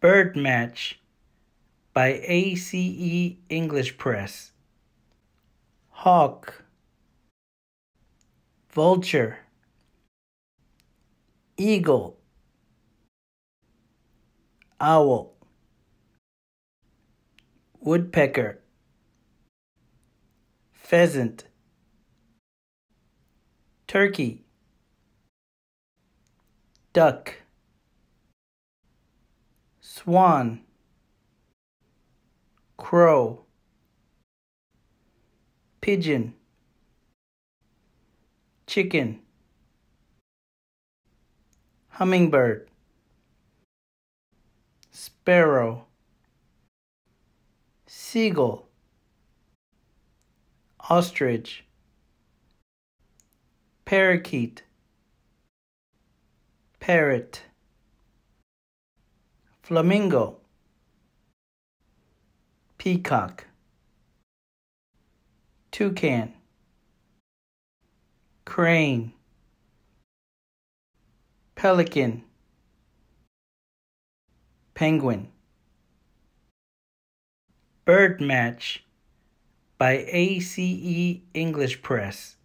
Bird Match by ACE English Press. Hawk, Vulture, Eagle, Owl, Woodpecker, Pheasant, Turkey, Duck swan, crow, pigeon, chicken, hummingbird, sparrow, seagull, ostrich, parakeet, parrot flamingo peacock toucan crane pelican penguin bird match by ACE English Press